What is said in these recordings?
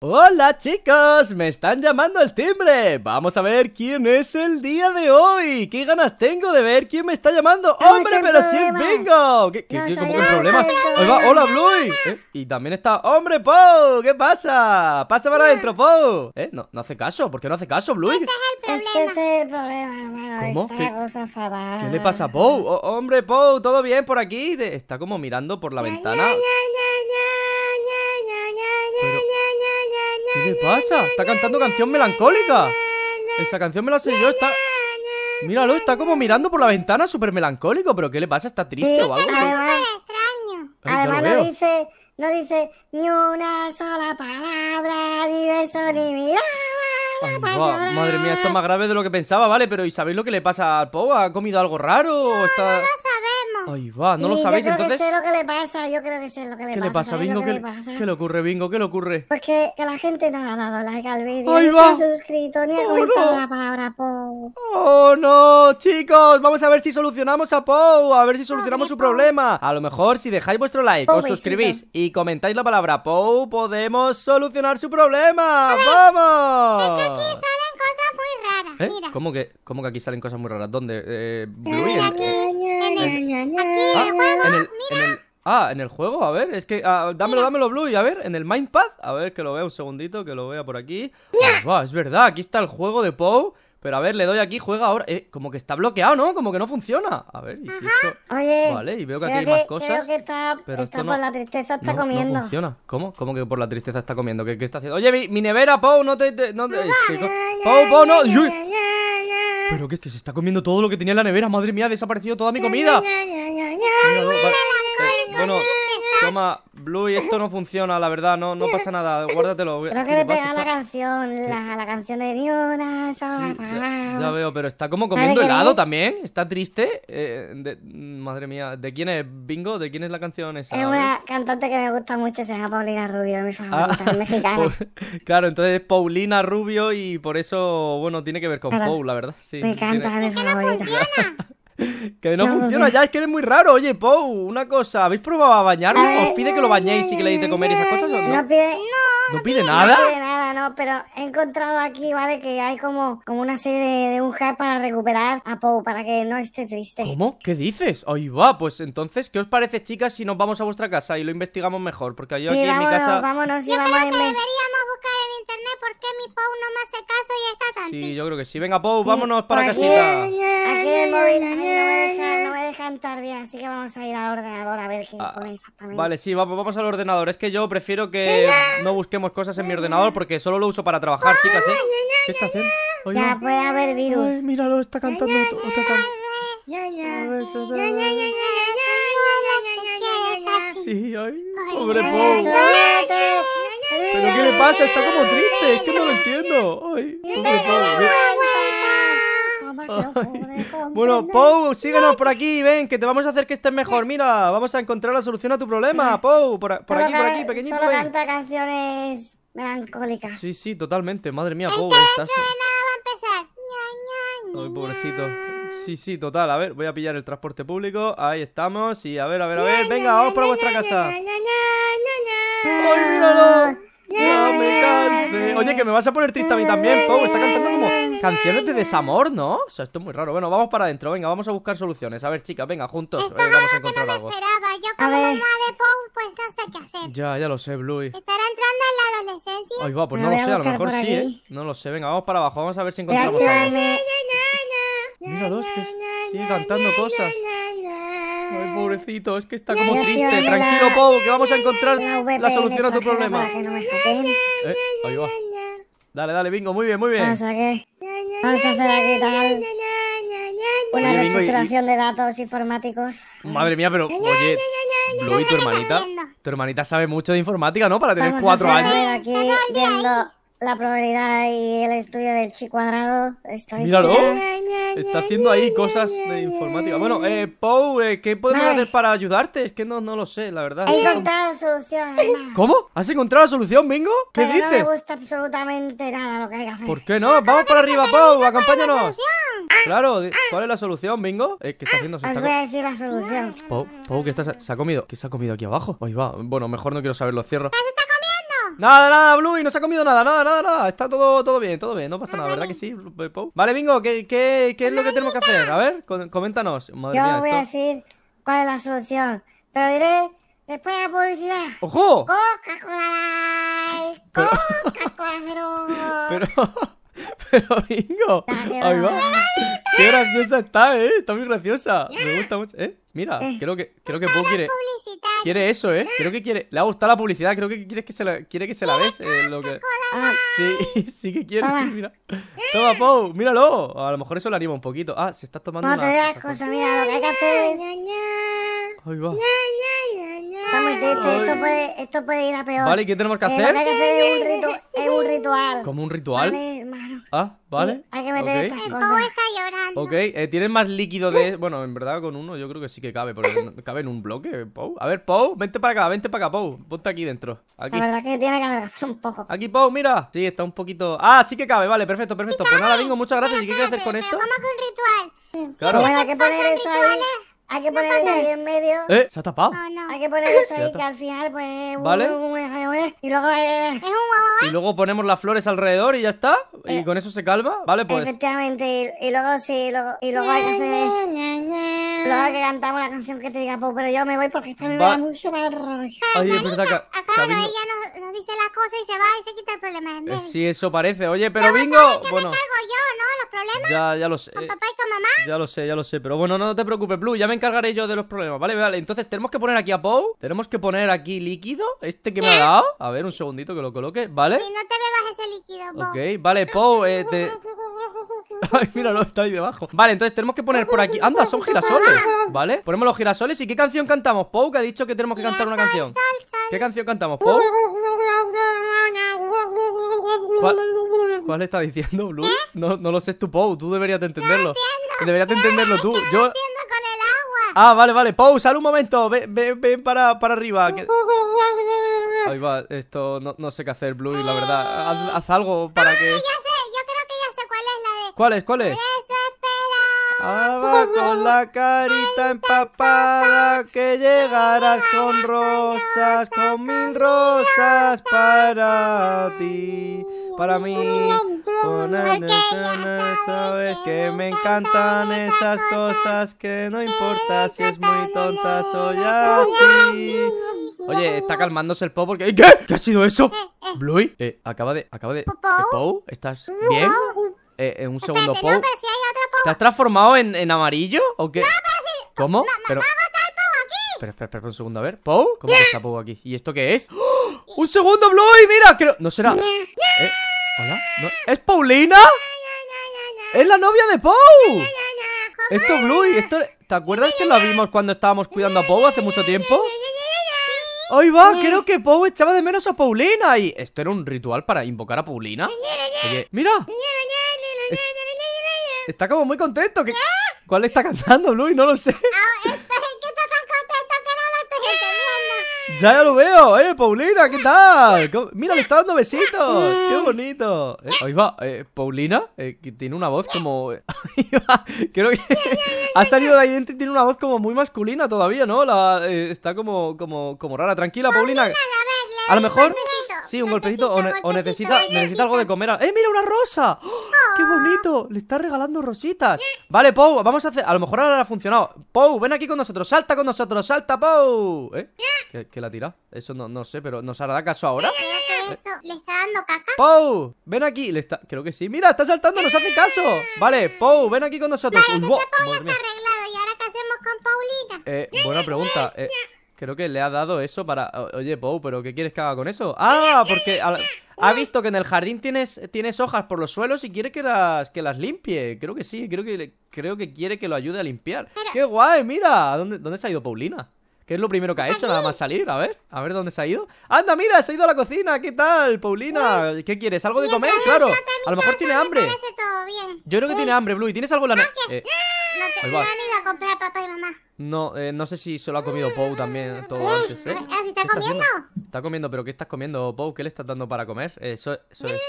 Hola chicos, me están llamando el timbre. Vamos a ver quién es el día de hoy. Qué ganas tengo de ver quién me está llamando. Hombre, pero sí bingo. ¿Qué, qué, cómo que problemas? hola Bluey. ¿Eh? Y también está Hombre Pou. ¿Qué pasa? Pasa para adentro Pou. ¿Eh? No, hace caso. ¿Por qué no hace caso Bluey? es ¿Qué? Cosa ¿Qué le pasa a Pou? Oh, hombre Pou, todo bien por aquí. Está como mirando por la ventana. ¿Qué le pasa? Está cantando canción melancólica. Esa canción me la sé yo, está... Míralo, está como mirando por la ventana súper melancólico. ¿Pero qué le pasa? ¿Está triste o algo? Además, además no dice... No dice ni una sola palabra, ni beso, ni mirada. madre mía, esto es más grave de lo que pensaba, ¿vale? Pero ¿y sabéis lo que le pasa al Po? ¿Ha comido algo raro? ¿O está... Ahí va, no lo sabéis yo creo Que sé lo que le pasa, yo creo que sé lo que le pasa. ¿Qué le pasa, Bingo? ¿Qué, le ¿Qué le ocurre, Bingo? ¿Qué le ocurre? Porque que, la gente no le ha dado like al vídeo, ni va. se ha suscrito, ni ha comentado la palabra Pou. ¡Oh, no! Chicos, vamos a ver si solucionamos a Pou, a ver si solucionamos su problema. A lo mejor si dejáis vuestro like, os suscribís y comentáis la palabra Pou, podemos solucionar su problema. ¡Vamos! Es que aquí salen cosas muy raras, ¿Eh? mira. ¿Cómo que, ¿Cómo que aquí salen cosas muy raras? ¿Dónde? Eh, Blue, ah, en el juego, a ver, es que ah, dámelo, dámelo, Blue, y a ver, en el Mindpad, a ver que lo vea un segundito, que lo vea por aquí. Wow, ah, es verdad, aquí está el juego de Pou. Pero a ver, le doy aquí, juega ahora. Eh, como que está bloqueado, ¿no? Como que no funciona. A ver, y si vale, y veo que aquí hay más cosas. Creo que está, pero por la tristeza está comiendo. No funciona. ¿Cómo? ¿Cómo que por la tristeza está comiendo? ¿Qué, qué está haciendo? Oye, mi, nevera, Pou, no te. no te... Pou, Pou, no. ¿Pero qué es que se está comiendo todo lo que tenía en la nevera? Madre mía, ha desaparecido toda mi comida. Eh, bueno, Toma, Blue, esto no funciona, la verdad, no, no pasa nada, guárdatelo. Creo que le pega la canción, la, la canción de Diona, ya, ya, veo, pero está como comiendo helado también, está triste. Eh, madre mía, ¿de quién es Bingo? ¿De quién es la canción esa? Es una cantante que me gusta mucho, se llama Paulina Rubio, mi ah, favorita, pues, mexicana. claro, entonces es Paulina Rubio y por eso, bueno, tiene que ver con Paul, la verdad. Sí, me encanta, tiene... mi favorita. que no, funciona ya, es que eres muy raro. Oye, Pou, una cosa, ¿habéis probado a bañarlo? ¿Os pide que lo bañéis y que le deis de comer esas cosas o no? pide, No pide nada. ¿no? Pero he encontrado aquí, ¿vale? Que hay como, como una serie de, un hack para recuperar a Pou, para que no esté triste. ¿Cómo? ¿Qué dices? Ahí va, pues entonces, ¿qué os parece, chicas, si nos vamos a vuestra casa y lo investigamos mejor? Porque yo aquí en mi casa... vámonos, yo vamos creo que deberíamos buscar en internet por qué mi Pou no me hace caso y está tan Sí, yo creo que sí. Venga, Pou, vámonos sí, para pues casita. Aquí el móvil, a no me deja, no me deja entrar bien, así que vamos a ir al ordenador a ver qué ah, pone exactamente. Vale, sí, vamos, pues vamos al ordenador. Es que yo prefiero que no busquemos cosas en mi ordenador porque que solo lo uso para trabajar, chicas, ¿eh? ¿Qué está haciendo? ya puede haber virus. Ay, míralo, está cantando Sí, ay, pobre Pou. ¿Pero qué le pasa? Está como triste, es que no lo entiendo. Bueno, Pou, síguenos por aquí, ven, que te vamos a hacer que estés mejor. Mira, vamos a encontrar la solución a tu problema, Pou. Por, por aquí, por aquí, pequeñito. Solo canta canciones Sí, sí, totalmente. Madre mía, pobre. Estás... pobrecito. Sí, sí, total. A ver, voy a pillar el transporte público. Ahí estamos. Y a ver, a ver, a ver. Venga, vamos para vuestra casa. No me canse. Oye, que me vas a poner triste a mí también, Pau. Está cantando como canciones de desamor, ¿no? O sea, esto es muy raro. Bueno, vamos para adentro. Venga, vamos a buscar soluciones. A ver, chicas, venga, juntos. Esto es algo que no Me esperaba. Yo como mamá de Pau, pues no sé qué hacer. Ya, ya lo sé, Bluey. ¿Estará entrando en la adolescencia? Ay, va, pues no, lo sé. A, lo mejor sí, ¿eh? No lo sé. Venga, vamos para abajo. Vamos a ver si encontramos algo. Mira dos, que sigue cantando cosas. Ay, pobrecito, es que está como triste. Tranquilo, Pau, que vamos a encontrar la solución a tu problema. Eh, dale, dale, bingo, muy bien, muy bien. Vamos a hacer aquí tal. Una reestructuración de datos informáticos. Madre mía, pero oye, tu hermanita? Tu hermanita sabe mucho de informática, ¿no? Para tener cuatro años. viendo la probabilidad y el estudio del chi cuadrado. Está haciendo ahí cosas de informática. Bueno, eh, Pau, eh, ¿qué podemos hacer para ayudarte? Es que no, no lo sé, la verdad. He encontrado la solución. ¿Cómo? ¿Has encontrado la solución, Bingo? ¿Qué dices? No me gusta absolutamente nada lo que hay que hacer. ¿Por qué no? Vamos para arriba, Pau, acompáñanos. Claro, ¿cuál es la solución, Bingo? ¿Qué está haciendo? Se ah, Os voy a decir la solución. Pau, ¿qué está, se ha comido? ¿Qué se ha comido aquí abajo? Bueno, mejor no quiero saberlo, cierro. Nada, nada, Bluey, no se ha comido nada, nada, nada, nada. Está todo, todo bien, todo bien, no pasa nada, ¿verdad que sí? Vale, Bingo, ¿qué, qué, qué es lo que tenemos que hacer? A ver, coméntanos. Yo voy a decir cuál es la solución. Te lo diré después de la publicidad. ¡Ojo! Coca-Cola Coca-Cola Pero... Pero Bingo, ahí va. Qué graciosa está, ¿eh? Está muy graciosa. Me gusta mucho, ¿eh? Mira, eh. creo que, creo que Pau quiere, quiere eso, ¿eh? Creo que quiere... Le ha gustado la publicidad, creo que quiere que se la, quiere que se la des. Eh, lo que... Ah, sí, sí que quiere, sí, mira. Toma, Pou, míralo. A lo mejor eso le anima un poquito. Ah, se está tomando no, das cosa, mira, lo que hay que hacer... Ahí va. Ya, esto puede, esto puede ir a peor. Vale, qué tenemos que eh, hacer? es un, ritual. ¿Cómo un ritual? Ah. ¿Vale? Hay que meter okay. El Pau está llorando. Ok, eh, ¿tienes más líquido de...? Bueno, en verdad con uno yo creo que sí que cabe, porque cabe en un bloque, Pou. A ver, Pou, vente para acá, vente para acá, Pou. Ponte aquí dentro. Aquí. La verdad que tiene que haber un poco. Aquí, Pou, mira. Sí, está un poquito... Ah, sí que cabe, vale, perfecto, perfecto. pues nada, Bingo, muchas gracias. ¿Y qué quieres hacer con esto? Vamos con ritual. Claro. Sí, hay que poner eso ahí. Hay que poner ahí en medio. ¿Eh? ¿Se ha tapado? Oh, no. Hay que poner eso ahí que al final, pues. ¿Vale? Y luego. Eh, eh, y luego ponemos las flores alrededor y ya está. Y eh, con eso se calma. ¿Vale? Pues. Efectivamente. Y, luego sí. luego, y luego hay que hacer. Luego hay que cantar la canción que te diga, pues, pero yo me voy porque esto me da mucho más rollo. Ah, Ay, Acá ella nos, dice la cosa y se va y se quita el problema de eh, Sí, eso parece. Oye, pero vengo. bueno. Me cargo yo, ¿no? Los problemas. Ya, ya lo sé. Con papá y con mamá. Ya lo sé, ya lo sé. Pero bueno, no te preocupes, Blue. Ya me encargaré yo de los problemas, ¿vale? Vale, entonces tenemos que poner aquí a Pou. Tenemos que poner aquí líquido. Este que me ha dado. A ver, un segundito que lo coloque, ¿vale? si no te bebas ese líquido, Pou. Ok, vale, Pou, eh, te... Ay, míralo, está ahí debajo Vale, entonces tenemos que poner por aquí Anda, son girasoles, ¿vale? Ponemos los girasoles ¿Y qué canción cantamos, Pou? Que ha dicho que tenemos que cantar una canción ¿Qué canción cantamos, Pou? ¿Cuál, le está diciendo, Blue? No, no lo sé tú, Pou Tú deberías de entenderlo Deberías de entenderlo tú Yo... Ah, vale, vale. Pausa un momento. Ven, ven, ven para, para, arriba. Ahí va, esto no, sé qué hacer, Blue, la verdad. Haz, algo para ah, que. Ya sé, yo creo que ya sé cuál es la de. ¿Cuál es? ¿Cuál es? Ahora va con la carita empapada que llegarás con rosas, con mil rosas para ti, para mí. Porque ya sabes que me encantan esas cosas que no importa si es muy tonta soy así. Oye, está calmándose el Po porque... ¿Qué? ¿Qué ha sido eso? Eh, eh. ¿Bluey? Eh, acaba de... Acaba de... ¿Estás bien? Eh, en eh, un segundo, Po. ¿Te has transformado en, amarillo o qué? No, pero ¿Cómo? pero... Espera, espera, un segundo, a ver. ¿Pou? ¿Cómo está Poe aquí? ¿Y esto qué es? ¡Oh! ¡Un segundo, Bluey! ¡Mira! Creo... ¿No será...? ¿Es Paulina? ¡Es la novia de Paul! Esto es Bluey, ¿Te acuerdas que lo vimos cuando estábamos cuidando a Pou hace mucho tiempo? Hoy va! Creo que Pou echaba de menos a Paulina y... ¿Esto era un ritual para invocar a Paulina? ¡Mira! Está como muy contento ¿Cuál ¿Cuál está cantando, Bluey? No lo sé. Ya, ya lo veo, eh, Paulina, ¿qué tal? Mira, le está dando besitos. Qué mm. bonito. Eh, ahí va, eh, Paulina, eh, que tiene una voz como. Creo que ha salido de ahí dentro y tiene una voz como muy masculina todavía, ¿no? La, está como, como, como rara. Tranquila, Paulina. A lo mejor. Sí, un golpecito. O, necesita, necesita, algo de comer. ¡Eh, mira, una rosa! ¡Oh, ¡Qué bonito! Le está regalando rositas. Vale, Pou, vamos a hacer. A lo mejor ahora ha funcionado. Pou, ven aquí con nosotros. Salta con nosotros. Salta, Pou. ¿Eh? ¿Qué, qué la tira? Eso no, sé, pero ¿nos hará caso ahora? Eh. Eso. Pou, ven aquí. Le está... Creo que sí. Mira, está saltando, nos hace caso. Vale, Pou, ven aquí con nosotros. Vale, ya está arreglado. ¿Y ahora qué hacemos con Paulina? Eh, buena pregunta. Eh, Creo que le ha dado eso para... Oye, Pou, ¿pero qué quieres que haga con eso? ¡Ah! Porque ha, visto que en el jardín tienes, tienes hojas por los suelos y quiere que las, que las limpie. Creo que sí, creo que, creo que quiere que lo ayude a limpiar. ¡Qué guay! Mira, ¿dónde, dónde se ha ido Paulina? ¿Qué es lo primero que ha hecho nada más salir? A ver, a ver dónde se ha ido. ¡Anda, mira! Se ha ido a la cocina. ¿Qué tal, Paulina? ¿Qué quieres? ¿Algo de comer? Claro. A lo mejor tiene hambre. Yo creo que tiene hambre, Blue. ¿Y tienes algo en la... Ah, eh no han ido a comprar papá y mamá. No, eh, no sé si solo ha comido Pou también todo antes, ¿eh? Ah, está comiendo? Está comiendo, pero ¿qué estás comiendo, Pou? ¿Qué le estás dando para comer? Eh, eso, eso es...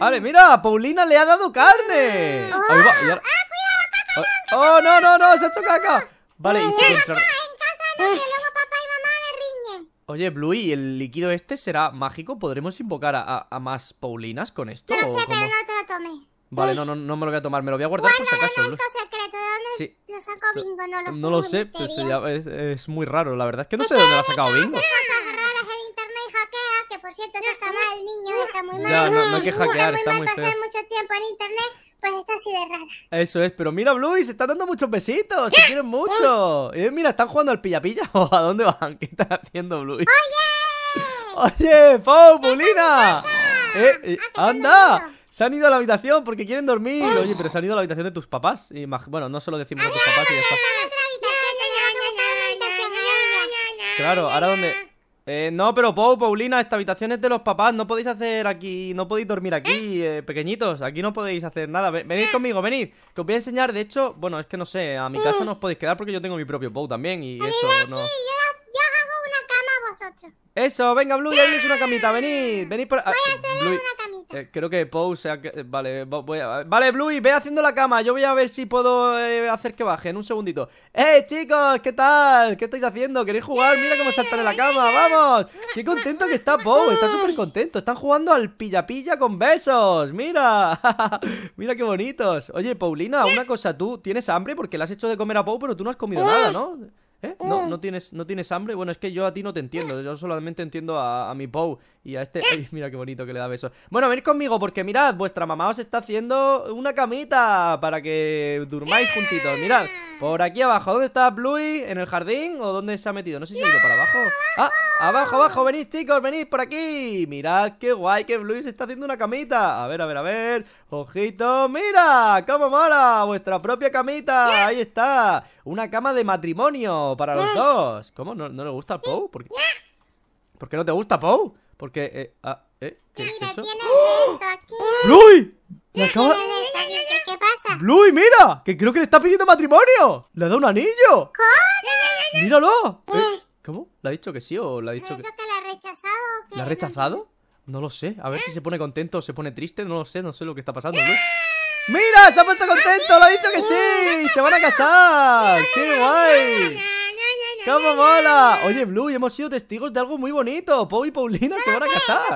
¡Vale, mm. mira! ¡Paulina le ha dado carne! ¡Oh! Ahí va, ahora... ¡Ah, cuidado, caca, oh, oh, no, no, no! ¡Se ha hecho caca! Vale, y se en casa no, que luego papá y mamá me riñen. Oye, Bluey, ¿el líquido este será mágico? ¿Podremos invocar a, a, más Paulinas con esto? No sé, pero no te lo tomé Vale, no, no, me lo voy a tomar, me lo voy a guardar por si acaso. Sí. Lo sacó Bingo, no lo sé. No lo sé, pero se llama- es, es muy raro. La verdad es que no sé de dónde la ha sacado Bingo. cosas raras en internet y hackea, que por cierto eso está mal, niño, está muy mal. Ya, no- no hay que Está muy mal pasar feo. mucho tiempo en internet, pues está así de rara. Eso es, pero mira, Bluey, se están dando muchos besitos, se quieren mucho. Eh, mira, están jugando al pilla-pilla. ¿O ¿A dónde van? ¿Qué están haciendo, Bluey? ¡Oye! ¡Oye, Paulina! Eh, eh, ah, ¡Anda! Se han ido a la habitación porque quieren dormir. Oye, pero se han ido a la habitación de tus papás. Y bueno, no solo decimos a tus papás y Claro, ahora dónde... no, pero Pau, Paulina, esta habitación es de los papás. No podéis hacer aquí. No podéis dormir aquí, pequeñitos. Aquí no podéis hacer nada. venid conmigo, venid. Que os voy a enseñar. De hecho, bueno, es que no sé. A mi casa no os podéis quedar porque yo tengo mi propio Pau también. Y eso no. Eso, venga, Blue, ya una camita, venid, venid por... Voy a hacer Blue... una eh, creo que Pou sea... Eh, vale, voy a... Vale, Bluey, ve haciendo la cama. Yo voy a ver si puedo eh, hacer que baje en un segundito. ¡Eh, chicos! ¿Qué tal? ¿Qué estáis haciendo? ¿Queréis jugar? Mira cómo saltan en la cama. ¡Vamos! ¡Qué contento que está Pou! Está súper contento. Están jugando al pilla-pilla con besos. ¡Mira! ¡Mira qué bonitos! Oye, Paulina, una cosa. ¿Tú tienes hambre? Porque le has hecho de comer a Pou, pero tú no has comido nada, ¿no? ¿Eh? Eh. No, no, tienes, ¿No tienes hambre? Bueno, es que yo a ti no te entiendo. Yo solamente entiendo a, mi Pou y a este. Eh. Ay, mira qué bonito que le da beso Bueno, venid conmigo porque mirad, vuestra mamá os está haciendo una camita para que durmáis juntitos. Mirad, por aquí abajo. ¿Dónde está Bluey? ¿En el jardín? ¿O dónde se ha metido? No sé si ha ido para abajo. ¡Ah! ¡Abajo, abajo! ¡Venid, chicos! ¡Venid por aquí! Mirad qué guay que Bluey se está haciendo una camita. A ver, a ver, a ver. ¡Ojito! ¡Mira! ¡Cómo mola! ¡Vuestra propia camita! ¡Ahí está! Una cama de matrimonio para los dos. ¿Cómo? ¿No, no le gusta a Pou? ¿Por qué? no te gusta Pou? Porque, eh, ah, eh, ¿qué ¿Qué pasa? mira! Que creo que le está pidiendo matrimonio. ¡Le ha dado un anillo! ¡Míralo! Eh, ¿Cómo? ¿Le ha dicho que sí o le ha dicho que...? la ha rechazado? ¿La ha rechazado? No lo sé. A ver si se pone contento o se pone triste. No lo sé, no sé lo que está pasando. ¿no? ¡Mira! ¡Se ha puesto contento! ¡Lo ha dicho que sí! ¡Se van a casar! ¡Qué guay! ¡Cómo mola! Oye, Blue, hemos sido testigos de algo muy bonito. Pau y Paulina se van a casar. que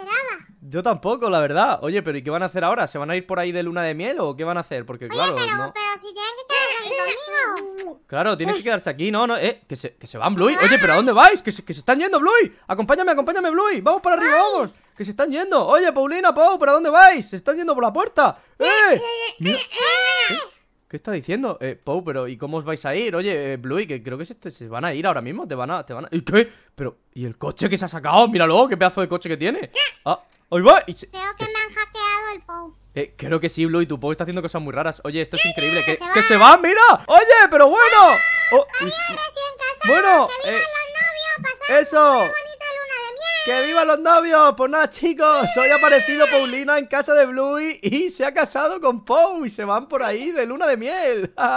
no me lo esperaba. Yo tampoco, la verdad. Oye, pero ¿y qué van a hacer ahora? ¿Se van a ir por ahí de luna de miel o qué van a hacer? Porque Oye, claro, pero, pero si tienen que quedarse conmigo. Claro, tienen que quedarse aquí. No, no, eh, que se, que se van, Bluey. Ah. Oye, pero ¿a dónde vais? Que se, que se están yendo, Bluey. Acompáñame, acompáñame, Bluey. Vamos para arriba, vamos. Que se están yendo. Oye, Paulina, Pau, a dónde vais? Se están yendo por la puerta. ¡Eh! ¡Eh! eh, eh ¿Qué está diciendo? Eh, Pou, pero ¿y cómo os vais a ir? Oye, eh, Bluey, que creo que se, van a ir ahora mismo. Te van a. Te van a... ¿Y qué? Pero, ¿y el coche que se ha sacado? Míralo, qué pedazo de coche que tiene. Ah, hoy va. Creo que me han hackeado el Pau. Eh, creo que sí, Bluey, tu Pau está haciendo cosas muy raras. Oye, esto es increíble. ¿Que, se va? ¡Mira! ¡Oye, pero bueno! Oh, y... Bueno, eh, pasar! Eso. ¡Que viva los novios! Pues nada, chicos, hoy ha aparecido Paulina en casa de Bluey y se ha casado con Paul y se van por ahí de luna de miel.